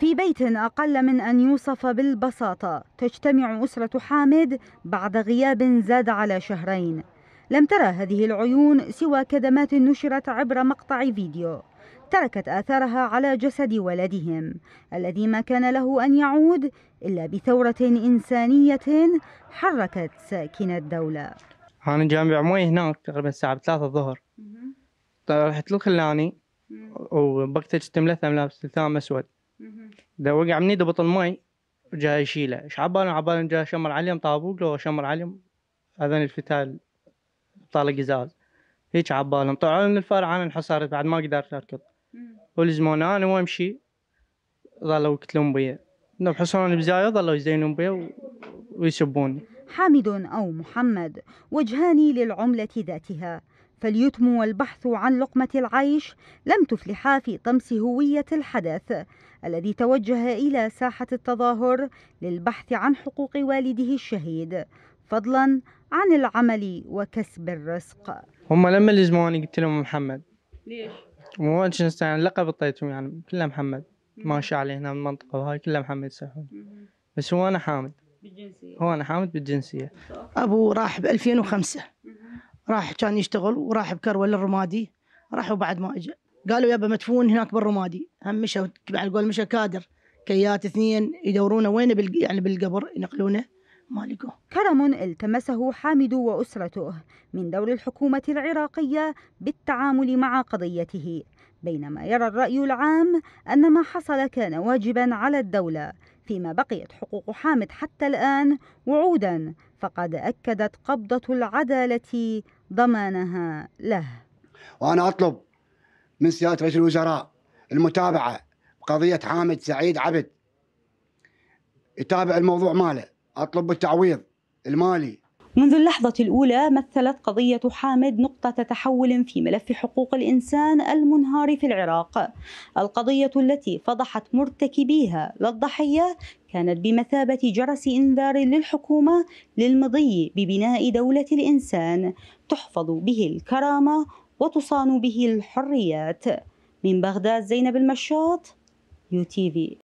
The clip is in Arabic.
في بيت أقل من أن يوصف بالبساطة تجتمع أسرة حامد بعد غياب زاد على شهرين لم ترى هذه العيون سوى كدمات نشرت عبر مقطع فيديو تركت آثارها على جسد ولدهم الذي ما كان له أن يعود إلا بثورة إنسانية حركت ساكن الدولة أنا جامع موي هناك تقريبا الساعة 3 الظهر طيب، رحت للخلاني وبقت وبقتها كنت لابس لثام أسود ده وقع من ايده بطل ماي جاي يشيله ايش عبالهم عبالهم جاي شمر عليهم طابوق لو شمر عليهم هذان الفتال طال قزاز هيك عبالهم طلعوا من الفرع انا انحصرت بعد ما قدرت اركض ولزمونا انا وامشي ظلوا يقتلون بيا حصروني بزايا ظلوا يزينون بيا ويسبوني حامد أو محمد وجهان للعملة ذاتها فاليتم والبحث عن لقمة العيش لم تفلحا في طمس هوية الحدث الذي توجه إلى ساحة التظاهر للبحث عن حقوق والده الشهيد فضلا عن العمل وكسب الرزق هم لما لزموني قلت لهم محمد ليش؟ مو نستعين لقب اعطيتهم يعني كله محمد ماشي عليه هنا المنطقة وهاي كلها محمد سحون بس هو أنا حامد بالجنسية هو أنا حامد بالجنسية أبو راح ب 2005 راح كان يشتغل وراح بكرول الرمادي راح وبعد ما اجى قالوا يابا مدفون هناك بالرمادي هم مشى على قول مشى كادر كيات اثنين يدورونه وين بال يعني بالقبر ينقلونه ما لقوه كرم التمسه حامد واسرته من دور الحكومه العراقيه بالتعامل مع قضيته بينما يرى الراي العام ان ما حصل كان واجبا على الدوله فيما بقيت حقوق حامد حتى الان وعودا فقد اكدت قبضه العداله ضمانها له وأنا أطلب من سيادة رئيس الوزراء المتابعة بقضية حامد سعيد عبد يتابع الموضوع ماله أطلب التعويض المالي منذ اللحظة الأولى مثلت قضية حامد نقطة تحول في ملف حقوق الإنسان المنهار في العراق. القضية التي فضحت مرتكبيها للضحية كانت بمثابة جرس إنذار للحكومة للمضي ببناء دولة الإنسان تحفظ به الكرامة وتصان به الحريات. من بغداد زينب المشاط يو تي في